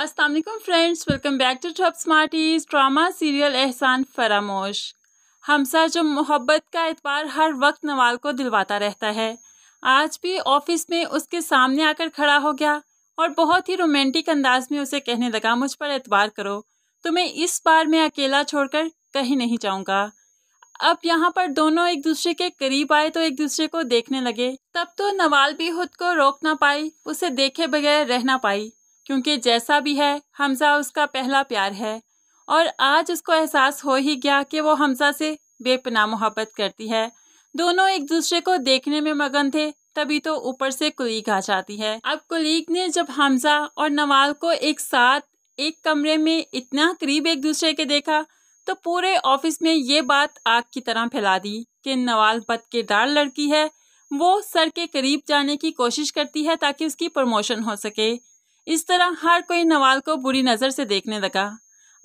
Aslam friends welcome back to top smarties drama serial Ehsaan Faramosh हमसा जो मोहब्बत का एतबार हर वक्त नवाल को दिलवाता रहता है आज भी ऑफिस में उसके सामने आकर खड़ा हो गया और बहुत ही रोमांटिक अंदाज में उसे कहने लगा मुझ पर एतबार करो तुम्हें इस बार मैं अकेला छोड़कर कहीं नहीं जाऊँगा अब यहाँ पर दोनों एक दूसरे के करीब आए तो एक दूसरे को देखने लगे तब तो नवाल भी खुद को रोक ना पाई उसे देखे बगैर रह ना पाई क्योंकि जैसा भी है हमज़ा उसका पहला प्यार है और आज उसको एहसास हो ही गया कि वो हमज़ा से बेपना मोहब्बत करती है दोनों एक दूसरे को देखने में मगन थे तभी तो ऊपर से कुलीग आ जाती है अब कुलीग ने जब हमजा और नवाल को एक साथ एक कमरे में इतना करीब एक दूसरे के देखा तो पूरे ऑफिस में ये बात आग की तरह फैला दी कि नवाल बदकिरदार लड़की है वो सर के करीब जाने की कोशिश करती है ताकि उसकी प्रमोशन हो सके इस तरह हर कोई नवाल को बुरी नज़र से देखने लगा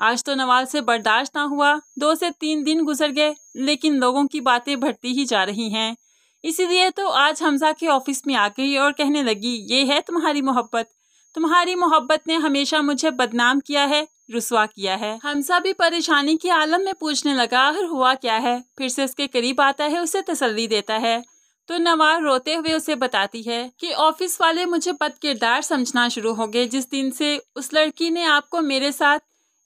आज तो नवाल से बर्दाश्त ना हुआ दो से तीन दिन गुजर गए लेकिन लोगों की बातें बढ़ती ही जा रही हैं इसीलिए तो आज हमजा के ऑफिस में आ गई और कहने लगी ये है तुम्हारी मोहब्बत तुम्हारी मोहब्बत ने हमेशा मुझे बदनाम किया है रुसवा किया है हमसा भी परेशानी के आलम में पूछने लगा आखिर हुआ क्या है फिर से उसके करीब आता है उसे तसल्ली देता है तो नवार रोते हुए उसे बताती है कि ऑफिस वाले मुझे बद किरदार समझना शुरू हो गए जिस दिन से उस लड़की ने आपको मेरे साथ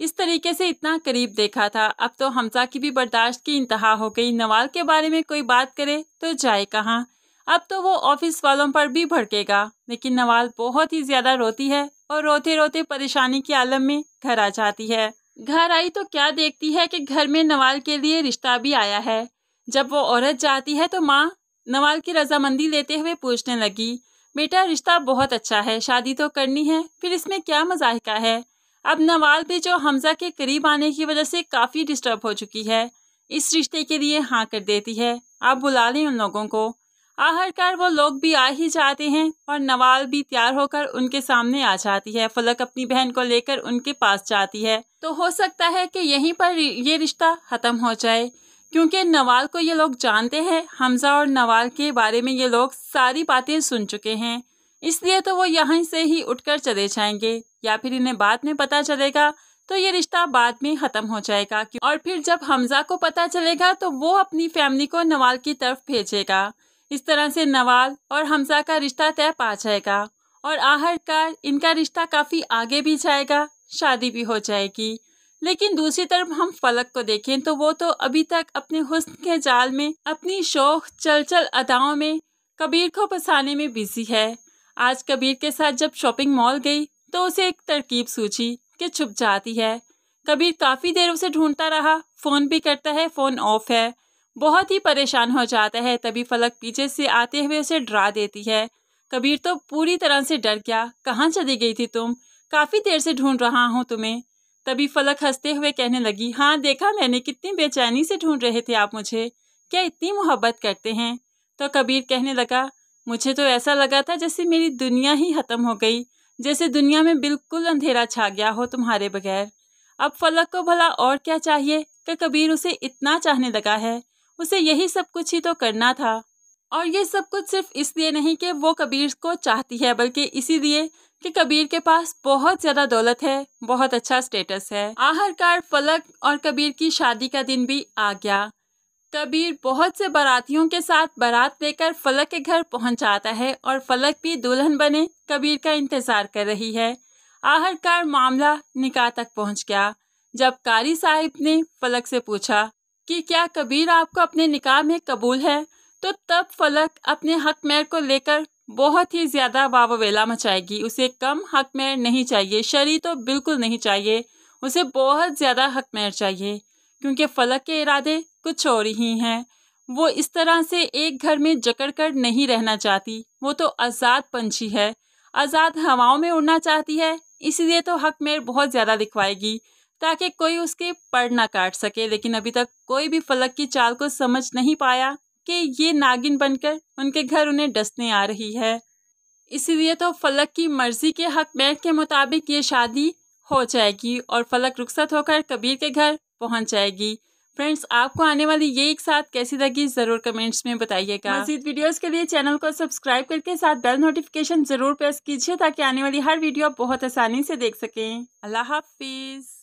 इस तरीके से इतना करीब देखा था अब तो हमजा की भी बर्दाश्त की इंतहा हो गई नवाल के बारे में कोई बात करे तो जाए कहाँ अब तो वो ऑफिस वालों पर भी भड़केगा लेकिन नवाल बहुत ही ज्यादा रोती है और रोते रोते परेशानी के आलम में घर आ जाती है घर आई तो क्या देखती है कि घर में नवाल के लिए रिश्ता भी आया है जब वो औरत जाती है तो माँ नवाल की रजामंदी लेते हुए पूछने लगी बेटा रिश्ता बहुत अच्छा है शादी तो करनी है फिर इसमें क्या मजाक है अब नवाल भी जो हमजा के करीब आने की वजह से काफ़ी डिस्टर्ब हो चुकी है इस रिश्ते के लिए हाँ कर देती है आप बुला लें उन लोगों को आखिरकार वो लोग भी आ ही जाते हैं और नवाल भी तैयार होकर उनके सामने आ जाती है फलक अपनी बहन को लेकर उनके पास जाती है तो हो सकता है कि यहीं पर ये रिश्ता ख़त्म हो जाए क्योंकि नवाल को ये लोग जानते हैं हमज़ा और नवाल के बारे में ये लोग सारी बातें सुन चुके हैं इसलिए तो वो यहाँ से ही उठकर चले जाएंगे या फिर इन्हें बाद में पता चलेगा तो ये रिश्ता बाद में ख़त्म हो जाएगा और फिर जब हमज़ा को पता चलेगा तो वो अपनी फैमिली को नवाल की तरफ भेजेगा इस तरह से नवाल और हमज़ा का रिश्ता तय पा जाएगा और आहरकार इनका रिश्ता काफ़ी आगे भी जाएगा शादी भी हो जाएगी लेकिन दूसरी तरफ हम फलक को देखें तो वो तो अभी तक अपने हुस्न के जाल में अपनी शोक चल अदाओं में कबीर को फंसाने में बिजी है आज कबीर के साथ जब शॉपिंग मॉल गई तो उसे एक तरकीब सूझी कि छुप जाती है कबीर काफ़ी देर उसे ढूंढता रहा फ़ोन भी करता है फ़ोन ऑफ है बहुत ही परेशान हो जाता है तभी फलक पीछे से आते हुए उसे डरा देती है कबीर तो पूरी तरह से डर गया कहाँ चली गई थी तुम काफ़ी देर से ढूंढ रहा हूँ तुम्हें तभी फलक हंसते हुए कहने लगी हाँ देखा मैंने कितनी बेचैनी से ढूंढ रहे थे आप मुझे क्या इतनी मोहब्बत करते हैं तो कबीर कहने लगा मुझे तो ऐसा लगा था जैसे मेरी दुनिया ही ख़त्म हो गई जैसे दुनिया में बिल्कुल अंधेरा छा गया हो तुम्हारे बगैर अब फलक को भला और क्या चाहिए कि कबीर उसे इतना चाहने लगा है उसे यही सब कुछ ही तो करना था और ये सब कुछ सिर्फ इसलिए नहीं कि वो कबीर को चाहती है बल्कि इसीलिए कि कबीर के पास बहुत ज्यादा दौलत है बहुत अच्छा स्टेटस है आहरकार फलक और कबीर की शादी का दिन भी आ गया कबीर बहुत से बारातियों के साथ बारात लेकर फलक के घर पहुंच जाता है और फलक भी दुल्हन बने कबीर का इंतजार कर रही है आहरकार मामला निकाह तक पहुंच गया जब कारी साहिब ने फलक से पूछा कि क्या कबीर आपको अपने निकाह में कबूल है तो तब फलक अपने हक मेर को लेकर बहुत ही ज़्यादा बाबावेला मचाएगी उसे कम हक मेहर नहीं चाहिए शरी तो बिल्कुल नहीं चाहिए उसे बहुत ज़्यादा हक हकमेर चाहिए क्योंकि फलक के इरादे कुछ और ही हैं वो इस तरह से एक घर में जकड़ कर नहीं रहना चाहती वो तो आज़ाद पंछी है आज़ाद हवाओं में उड़ना चाहती है इसलिए तो हक मेहर बहुत ज़्यादा दिखवाएगी ताकि कोई उसके पढ़ ना काट सके लेकिन अभी तक कोई भी फलक की चाल को समझ नहीं पाया कि ये नागिन बनकर उनके घर उन्हें डसने आ रही है इसीलिए तो फलक की मर्जी के हक बैठ के मुताबिक ये शादी हो जाएगी और फलक रुखसत होकर कबीर के घर पहुंच जाएगी फ्रेंड्स आपको आने वाली ये एक साथ कैसी लगी जरूर कमेंट्स में बताइएगा मजीद वीडियोस के लिए चैनल को सब्सक्राइब करके साथ बेल नोटिफिकेशन जरूर प्रेस कीजिए ताकि आने वाली हर वीडियो आप बहुत आसानी से देख सकें अल्लाह हाफिज़